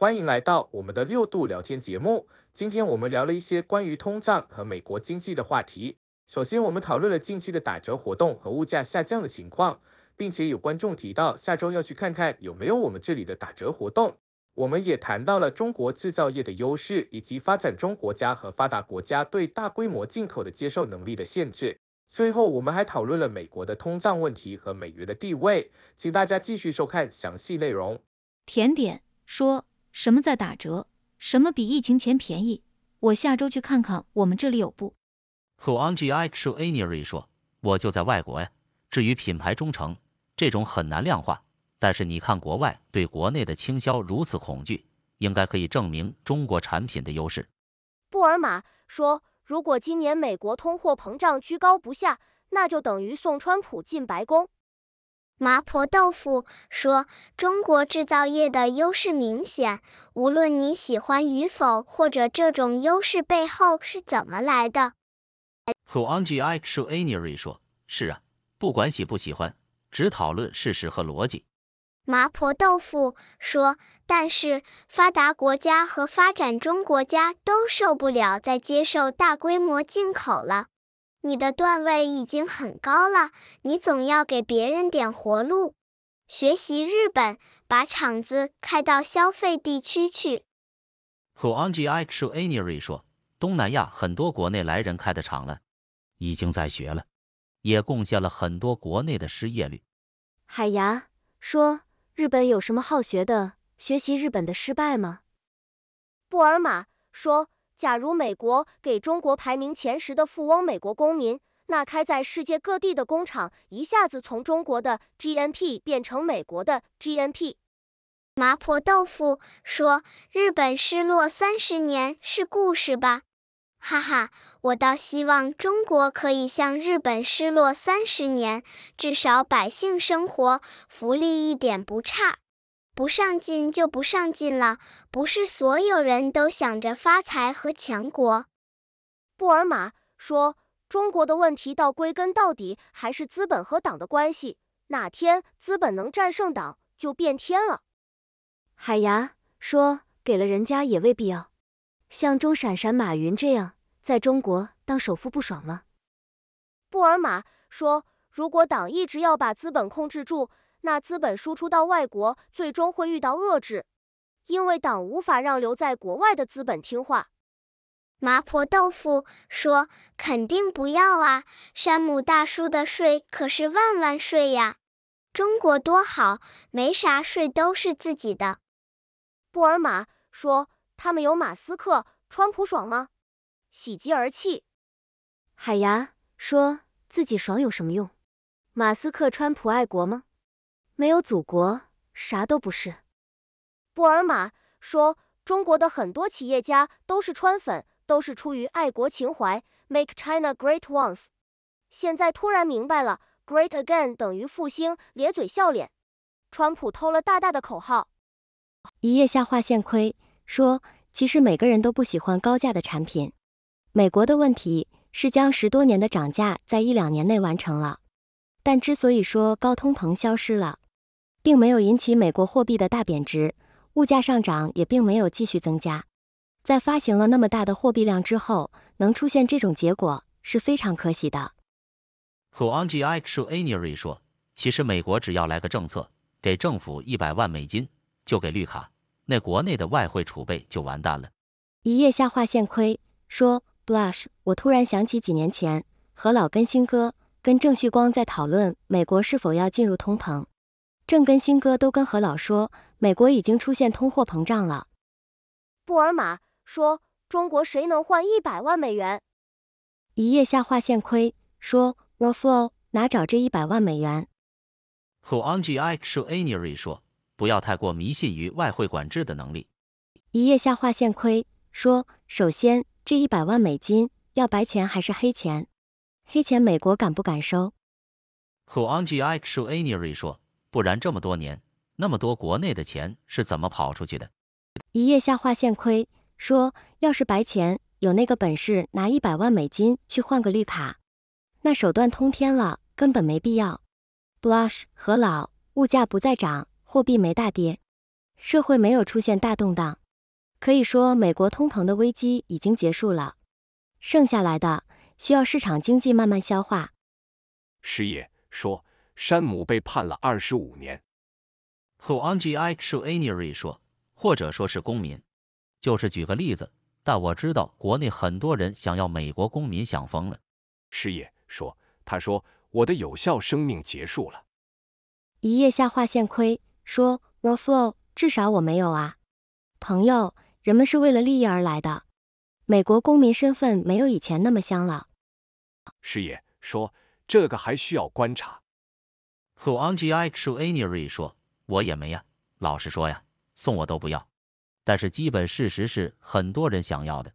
欢迎来到我们的六度聊天节目。今天我们聊了一些关于通胀和美国经济的话题。首先，我们讨论了近期的打折活动和物价下降的情况，并且有观众提到下周要去看看有没有我们这里的打折活动。我们也谈到了中国制造业的优势，以及发展中国家和发达国家对大规模进口的接受能力的限制。最后，我们还讨论了美国的通胀问题和美元的地位。请大家继续收看详细内容。甜点说。什么在打折，什么比疫情前便宜，我下周去看看，我们这里有不？Who on G I s h o a n i r y 说，我就在外国呀。至于品牌忠诚，这种很难量化，但是你看国外对国内的倾销如此恐惧，应该可以证明中国产品的优势。布尔玛说，如果今年美国通货膨胀居高不下，那就等于送川普进白宫。麻婆豆腐说，中国制造业的优势明显，无论你喜欢与否，或者这种优势背后是怎么来的。h u a n g i s h a n y 说，是啊，不管喜不喜欢，只讨论事实和逻辑。麻婆豆腐说，但是发达国家和发展中国家都受不了再接受大规模进口了。你的段位已经很高了，你总要给别人点活路。学习日本，把厂子开到消费地区去。k u n g j i u a n y i 说，东南亚很多国内来人开的厂了，已经在学了，也贡献了很多国内的失业率。海牙说，日本有什么好学的？学习日本的失败吗？布尔玛说。假如美国给中国排名前十的富翁美国公民，那开在世界各地的工厂一下子从中国的 GNP 变成美国的 GNP。麻婆豆腐说，日本失落三十年是故事吧？哈哈，我倒希望中国可以像日本失落三十年，至少百姓生活福利一点不差。不上进就不上进了，不是所有人都想着发财和强国。布尔玛说：“中国的问题到归根到底还是资本和党的关系，哪天资本能战胜党，就变天了。”海牙说：“给了人家也未必要，像钟闪闪、马云这样在中国当首富不爽吗？”布尔玛说：“如果党一直要把资本控制住。”那资本输出到外国，最终会遇到遏制，因为党无法让留在国外的资本听话。麻婆豆腐说肯定不要啊，山姆大叔的税可是万万税呀，中国多好，没啥税都是自己的。布尔玛说他们有马斯克、川普爽吗？喜极而泣。海牙说自己爽有什么用？马斯克、川普爱国吗？没有祖国，啥都不是。布尔玛说，中国的很多企业家都是川粉，都是出于爱国情怀，Make China Great Once。现在突然明白了，Great Again 等于复兴，咧嘴笑脸。川普偷了大大的口号。一夜下划线亏，说其实每个人都不喜欢高价的产品。美国的问题是将十多年的涨价在一两年内完成了，但之所以说高通膨消失了。并没有引起美国货币的大贬值，物价上涨也并没有继续增加。在发行了那么大的货币量之后，能出现这种结果是非常可喜的。Kungai Shuanyi 说，其实美国只要来个政策，给政府一百万美金，就给绿卡，那国内的外汇储备就完蛋了。一夜下划线亏说，Blush，我突然想起几年前和老根新哥、跟郑旭光在讨论美国是否要进入通膨。正跟新哥都跟何老说，美国已经出现通货膨胀了。布尔玛说，中国谁能换一百万美元？一夜下划线亏说，f l 哦，哪找这一百万美元？Huang Ji Xiu a n i r i 说，不要太过迷信于外汇管制的能力。一夜下划线亏说，首先这一百万美金，要白钱还是黑钱？黑钱美国敢不敢收？Huang Ji Xiu a n i r i 说。不然这么多年，那么多国内的钱是怎么跑出去的？一夜下划线亏，说要是白钱，有那个本事拿一百万美金去换个绿卡，那手段通天了，根本没必要。blush，和老，物价不再涨，货币没大跌，社会没有出现大动荡，可以说美国通膨的危机已经结束了，剩下来的需要市场经济慢慢消化。师爷说。山姆被判了二十五年。Who a n t u a l l y 说，或者说是公民，就是举个例子。但我知道国内很多人想要美国公民，想疯了。师爷说，他说我的有效生命结束了。一夜下划线亏说，l 浮，至少我没有啊。朋友，人们是为了利益而来的。美国公民身份没有以前那么香了。师爷说，这个还需要观察。Who ongi xuanyi 说，我也没呀，老实说呀，送我都不要。但是基本事实是很多人想要的。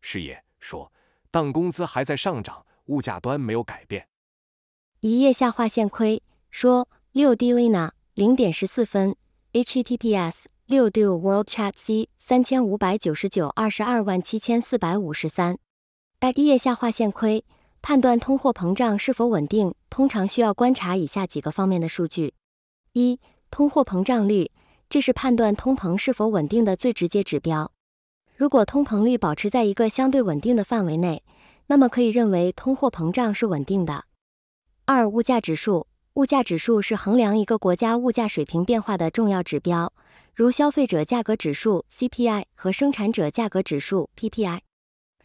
师爷说，当工资还在上涨，物价端没有改变。一夜下划线亏说六 dina l 零点十四分 h t p s 六 d o world chat c 三千五百九十九二十二万七千四百五十三。一夜下划线亏。判断通货膨胀是否稳定，通常需要观察以下几个方面的数据：一、通货膨胀率，这是判断通膨是否稳定的最直接指标。如果通膨率保持在一个相对稳定的范围内，那么可以认为通货膨胀是稳定的。二、物价指数，物价指数是衡量一个国家物价水平变化的重要指标，如消费者价格指数 （CPI） 和生产者价格指数 （PPI）。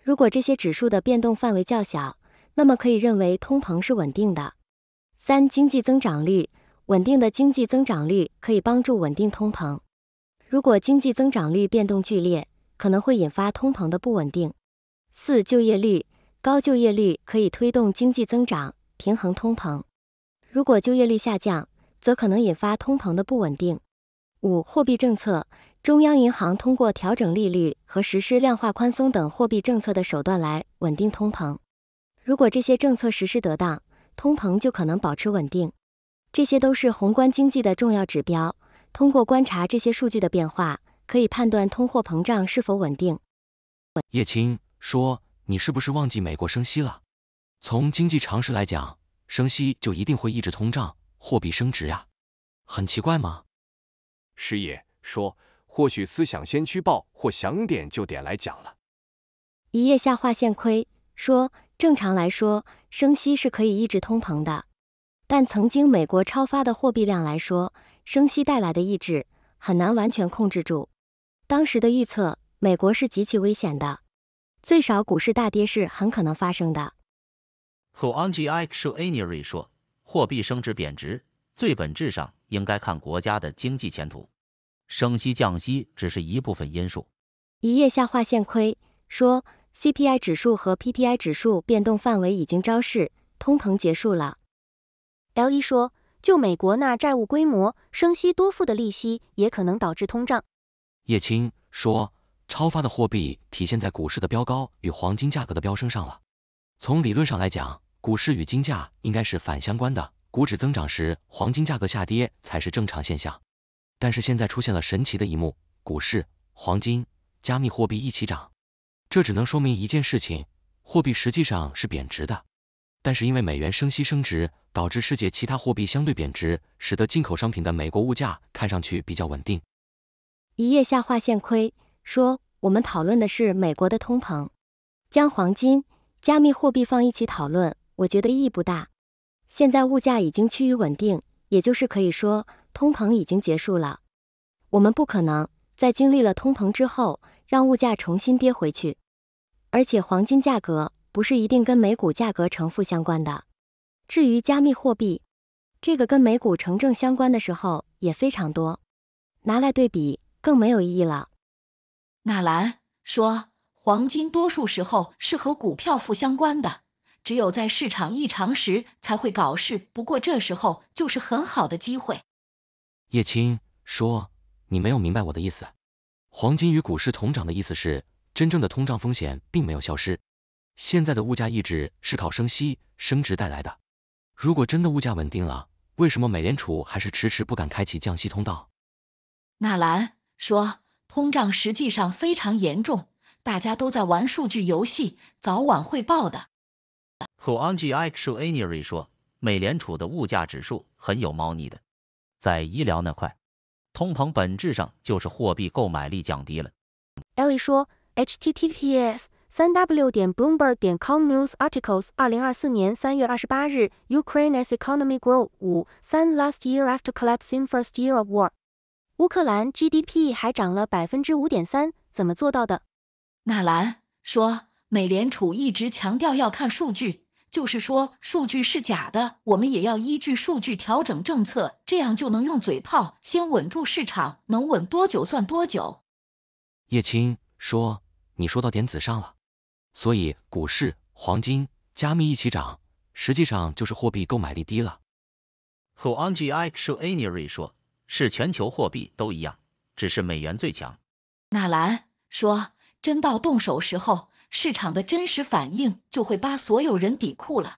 如果这些指数的变动范围较小，那么可以认为通膨是稳定的。三、经济增长率，稳定的经济增长率可以帮助稳定通膨。如果经济增长率变动剧烈，可能会引发通膨的不稳定。四、就业率，高就业率可以推动经济增长，平衡通膨。如果就业率下降，则可能引发通膨的不稳定。五、货币政策，中央银行通过调整利率和实施量化宽松等货币政策的手段来稳定通膨。如果这些政策实施得当，通膨就可能保持稳定。这些都是宏观经济的重要指标，通过观察这些数据的变化，可以判断通货膨胀是否稳定。叶青说，你是不是忘记美国升息了？从经济常识来讲，升息就一定会抑制通胀，货币升值呀。很奇怪吗？师爷说，或许思想先驱报或想点就点来讲了。一夜下划线亏说。正常来说，升息是可以抑制通膨的，但曾经美国超发的货币量来说，升息带来的抑制很难完全控制住。当时的预测，美国是极其危险的，最少股市大跌是很可能发生的。o u n g x i u a n i r i 说，货币升值贬值，最本质上应该看国家的经济前途，升息降息只是一部分因素。一夜下划线亏说。CPI 指数和 PPI 指数变动范围已经昭示，通膨结束了。L 一说，就美国那债务规模，升息多付的利息也可能导致通胀。叶青说，超发的货币体现在股市的飙高与黄金价格的飙升上了。从理论上来讲，股市与金价应该是反相关的，股指增长时，黄金价格下跌才是正常现象。但是现在出现了神奇的一幕，股市、黄金、加密货币一起涨。这只能说明一件事情：货币实际上是贬值的，但是因为美元升息升值，导致世界其他货币相对贬值，使得进口商品的美国物价看上去比较稳定。一夜下划线亏说，我们讨论的是美国的通膨，将黄金、加密货币放一起讨论，我觉得意义不大。现在物价已经趋于稳定，也就是可以说通膨已经结束了。我们不可能在经历了通膨之后，让物价重新跌回去。而且黄金价格不是一定跟美股价格成负相关的，至于加密货币，这个跟美股成正相关的时候也非常多，拿来对比更没有意义了。纳兰说，黄金多数时候是和股票负相关的，只有在市场异常时才会搞事，不过这时候就是很好的机会。叶青说，你没有明白我的意思，黄金与股市同涨的意思是。真正的通胀风险并没有消失，现在的物价抑制是靠升息升值带来的。如果真的物价稳定了，为什么美联储还是迟迟不敢开启降息通道？纳兰说，通胀实际上非常严重，大家都在玩数据游戏，早晚会爆的。Quang Xuan Anhry 说，美联储的物价指数很有猫腻的，在医疗那块，通膨本质上就是货币购买力降低了。l i l 说。h t t p s w w w b l o o m b e r g c o m n e w s a r t i c l e s 2 0 2 4二3 2 8 u k r a i n e a s e c o n o m y g r o w 五5 3 l a s t y e a r a f t e r c o l l a p s i n g f i r s t y e a r o f w a r 乌克兰 GDP 还涨了百分之五点三，怎么做到的？纳兰说，美联储一直强调要看数据，就是说数据是假的，我们也要依据数据调整政策，这样就能用嘴炮先稳住市场，能稳多久算多久。叶青。说，你说到点子上了，所以股市、黄金、加密一起涨，实际上就是货币购买力低了。Huangji Xuanyi 说，是全球货币都一样，只是美元最强。纳兰说，真到动手时候，市场的真实反应就会把所有人底裤了。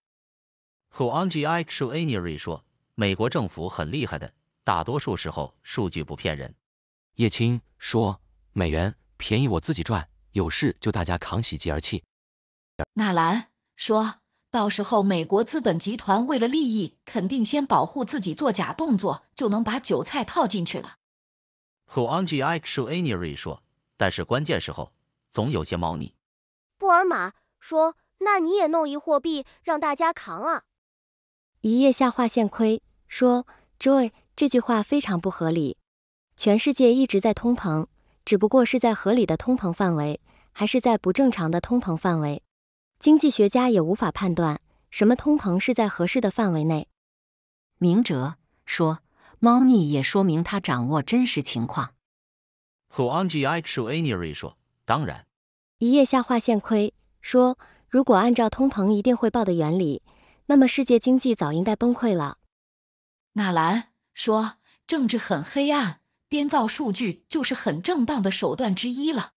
Huangji Xuanyi 说，美国政府很厉害的，大多数时候数据不骗人。叶青说，美元。便宜我自己赚，有事就大家扛，喜极而泣。纳兰说，到时候美国资本集团为了利益，肯定先保护自己做假动作，就能把韭菜套进去了。h o a n g i h u a n y i 说，但是关键时候总有些猫腻。布尔玛说，那你也弄一货币让大家扛啊。一夜下划线亏说，Joy 这句话非常不合理，全世界一直在通膨。只不过是在合理的通膨范围，还是在不正常的通膨范围，经济学家也无法判断什么通膨是在合适的范围内。明哲说，猫腻也说明他掌握真实情况。Huangji Xiuanyi 说，当然。一夜下划线亏说，如果按照通膨一定会爆的原理，那么世界经济早应该崩溃了。纳兰说，政治很黑暗。编造数据就是很正当的手段之一了。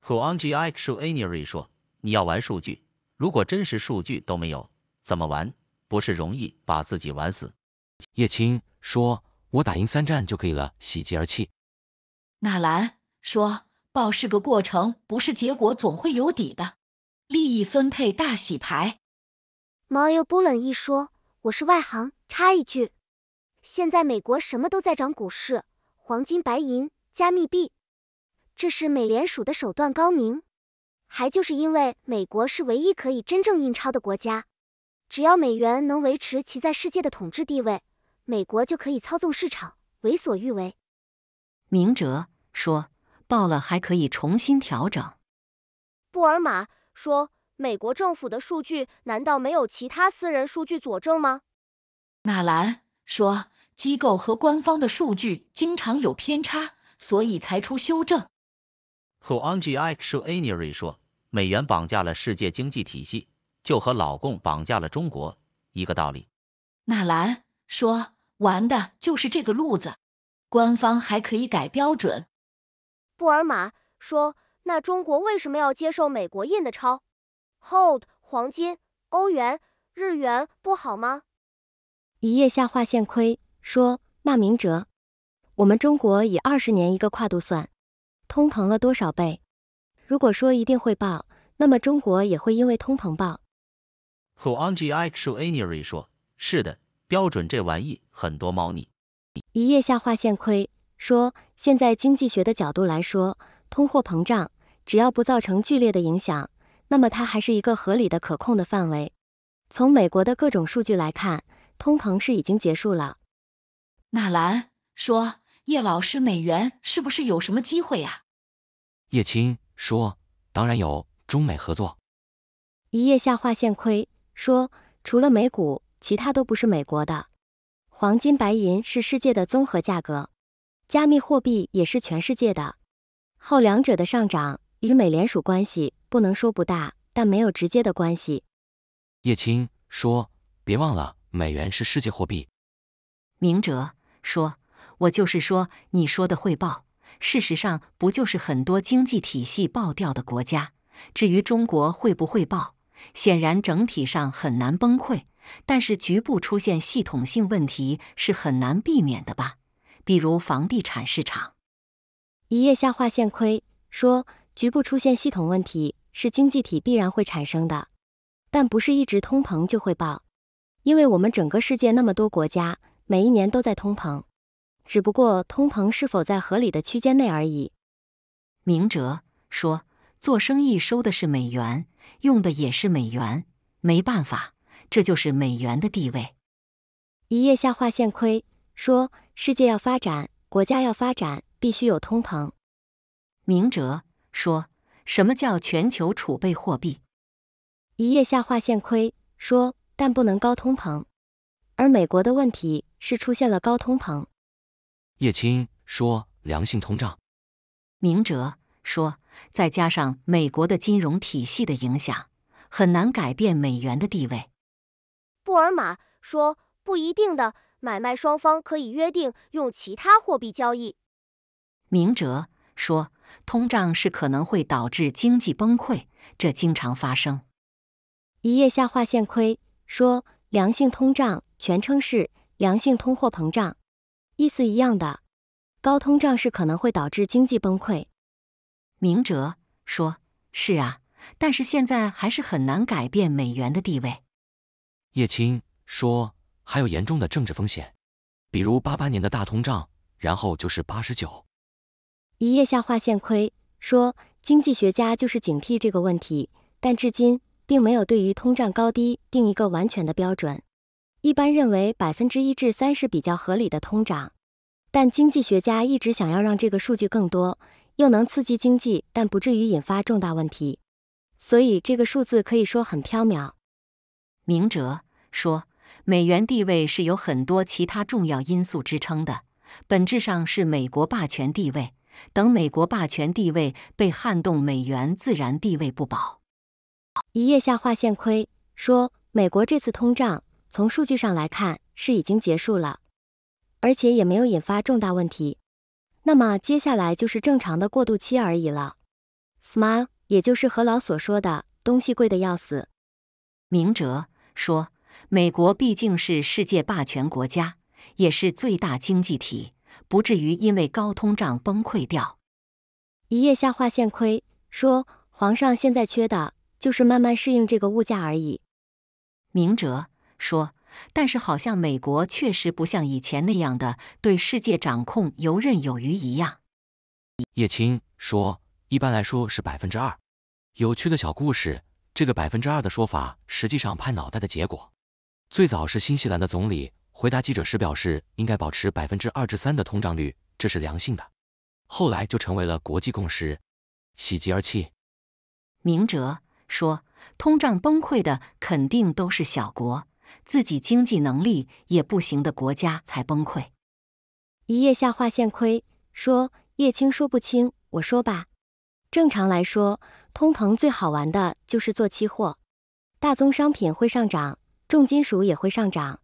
h u a n g i x u a n y i r i 说，你要玩数据，如果真实数据都没有，怎么玩？不是容易把自己玩死？叶青说，我打赢三战就可以了，喜极而泣。纳兰说，报是个过程，不是结果，总会有底的。利益分配大洗牌。m i 不冷 l 一说，我是外行，插一句，现在美国什么都在涨股市。黄金、白银、加密币，这是美联储的手段高明，还就是因为美国是唯一可以真正印钞的国家。只要美元能维持其在世界的统治地位，美国就可以操纵市场，为所欲为。明哲说，爆了还可以重新调整。布尔玛说，美国政府的数据难道没有其他私人数据佐证吗？纳兰说。机构和官方的数据经常有偏差，所以才出修正。Huang i s x o u a n i y 说，美元绑架了世界经济体系，就和老共绑架了中国一个道理。纳兰说，玩的就是这个路子。官方还可以改标准。布尔玛说，那中国为什么要接受美国印的钞？Hold 黄金、欧元、日元不好吗？一夜下划线亏。说，那明哲，我们中国以二十年一个跨度算，通膨了多少倍？如果说一定会爆，那么中国也会因为通膨爆。Who on G I Q A N I R 说，是的，标准这玩意很多猫腻。一夜下划线亏说，现在经济学的角度来说，通货膨胀只要不造成剧烈的影响，那么它还是一个合理的可控的范围。从美国的各种数据来看，通膨是已经结束了。纳兰说，叶老师美元是不是有什么机会呀？叶青说，当然有，中美合作。一叶下划线亏说，除了美股，其他都不是美国的，黄金白银是世界的综合价格，加密货币也是全世界的，后两者的上涨与美联储关系不能说不大，但没有直接的关系。叶青说，别忘了，美元是世界货币。明哲。说，我就是说你说的汇报，事实上不就是很多经济体系爆掉的国家？至于中国会不会爆，显然整体上很难崩溃，但是局部出现系统性问题是很难避免的吧？比如房地产市场，一夜下划线亏，说局部出现系统问题是经济体必然会产生的，但不是一直通膨就会爆，因为我们整个世界那么多国家。每一年都在通膨，只不过通膨是否在合理的区间内而已。明哲说，做生意收的是美元，用的也是美元，没办法，这就是美元的地位。一夜下划线亏说，世界要发展，国家要发展，必须有通膨。明哲说，什么叫全球储备货币？一夜下划线亏说，但不能高通膨，而美国的问题。是出现了高通膨，叶青说良性通胀，明哲说再加上美国的金融体系的影响，很难改变美元的地位。布尔玛说不一定的，买卖双方可以约定用其他货币交易。明哲说通胀是可能会导致经济崩溃，这经常发生。一夜下划线亏说良性通胀全称是。良性通货膨胀意思一样的，高通胀是可能会导致经济崩溃。明哲说，是啊，但是现在还是很难改变美元的地位。叶青说，还有严重的政治风险，比如八八年的大通胀，然后就是八十九。一叶下划线亏说，经济学家就是警惕这个问题，但至今并没有对于通胀高低定一个完全的标准。一般认为百分之一至三是比较合理的通胀，但经济学家一直想要让这个数据更多，又能刺激经济，但不至于引发重大问题。所以这个数字可以说很飘渺。明哲说，美元地位是有很多其他重要因素支撑的，本质上是美国霸权地位。等美国霸权地位被撼动，美元自然地位不保。一夜下划线亏说，美国这次通胀。从数据上来看，是已经结束了，而且也没有引发重大问题，那么接下来就是正常的过渡期而已了。Smile，也就是何老所说的东西贵的要死。明哲说，美国毕竟是世界霸权国家，也是最大经济体，不至于因为高通胀崩溃掉。一夜下划线亏说，皇上现在缺的就是慢慢适应这个物价而已。明哲。说，但是好像美国确实不像以前那样的对世界掌控游刃有余一样。叶青说，一般来说是百分之二。有趣的小故事，这个百分之二的说法实际上拍脑袋的结果。最早是新西兰的总理回答记者时表示，应该保持百分之二至三的通胀率，这是良性的。后来就成为了国际共识。喜极而泣。明哲说，通胀崩溃的肯定都是小国。自己经济能力也不行的国家才崩溃。一夜下划线亏，说叶青说不清，我说吧。正常来说，通膨最好玩的就是做期货，大宗商品会上涨，重金属也会上涨。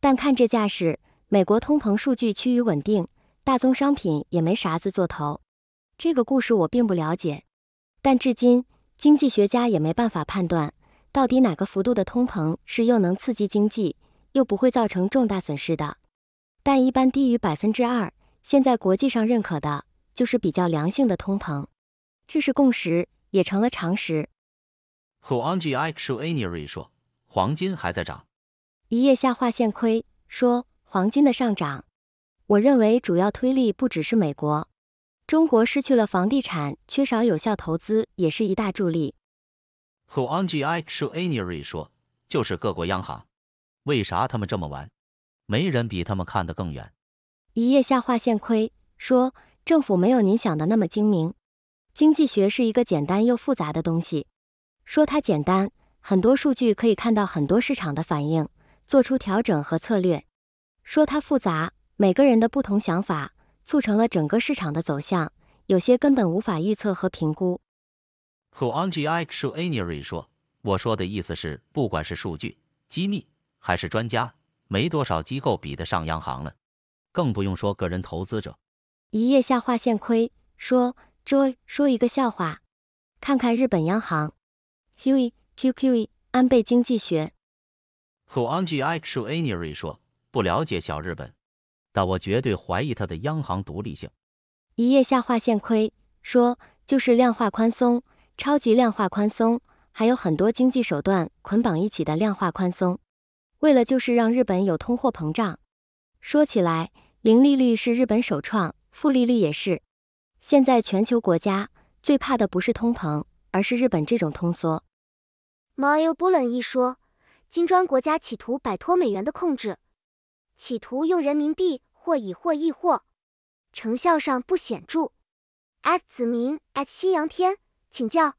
但看这架势，美国通膨数据趋于稳定，大宗商品也没啥子做头。这个故事我并不了解，但至今经济学家也没办法判断。到底哪个幅度的通膨是又能刺激经济，又不会造成重大损失的？但一般低于百分之二，现在国际上认可的就是比较良性的通膨，这是共识，也成了常识。Huang Ji Xiu Anyu 说，黄金还在涨。一夜下划线亏说，黄金的上涨，我认为主要推力不只是美国，中国失去了房地产，缺少有效投资也是一大助力。Qongi s h u a n y i r y 说，就是各国央行，为啥他们这么玩？没人比他们看得更远。一夜下划线亏，说政府没有您想的那么精明。经济学是一个简单又复杂的东西。说它简单，很多数据可以看到很多市场的反应，做出调整和策略。说它复杂，每个人的不同想法促成了整个市场的走向，有些根本无法预测和评估。h u Angi Xu a n i e r y 说，我说的意思是，不管是数据、机密还是专家，没多少机构比得上央行了，更不用说个人投资者。一夜下划线亏，说 Joy 说一个笑话，看看日本央行。Hughy QQy 安倍经济学。h u Angi Xu a n i e r y 说，不了解小日本，但我绝对怀疑他的央行独立性。一夜下划线亏，说就是量化宽松。超级量化宽松，还有很多经济手段捆绑一起的量化宽松，为了就是让日本有通货膨胀。说起来，零利率是日本首创，负利率也是。现在全球国家最怕的不是通膨，而是日本这种通缩。m i y a b o 一说，金砖国家企图摆脱美元的控制，企图用人民币或以货易货，成效上不显著。at 子民 at 夕阳天。请教，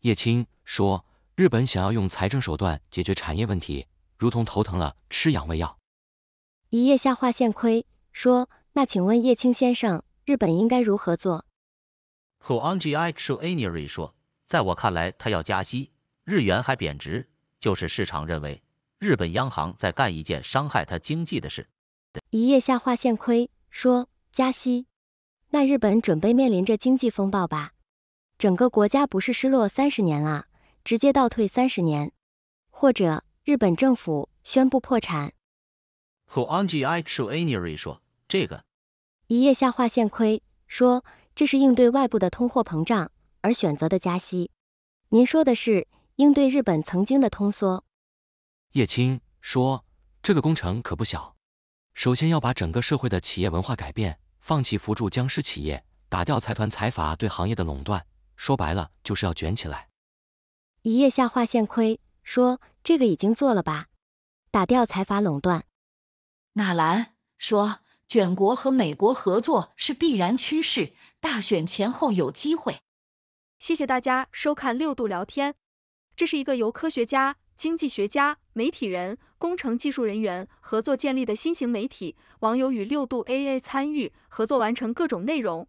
叶青说，日本想要用财政手段解决产业问题，如同头疼了吃养胃药。一叶下划线亏说，那请问叶青先生，日本应该如何做？Who o n G i s s u a n n u y 说，在我看来，他要加息，日元还贬值，就是市场认为日本央行在干一件伤害他经济的事。一叶下划线亏说，加息，那日本准备面临着经济风暴吧？整个国家不是失落三十年了，直接倒退三十年，或者日本政府宣布破产。Huang Ji Xiu Anri 说，这个一夜下划线亏，说这是应对外部的通货膨胀而选择的加息。您说的是应对日本曾经的通缩？叶青说，这个工程可不小，首先要把整个社会的企业文化改变，放弃扶助僵尸企业，打掉财团财阀对行业的垄断。说白了就是要卷起来。一夜下划线亏说这个已经做了吧，打掉财阀垄断。纳兰说卷国和美国合作是必然趋势，大选前后有机会。谢谢大家收看六度聊天，这是一个由科学家、经济学家、媒体人、工程技术人员合作建立的新型媒体，网友与六度 AA 参与合作完成各种内容。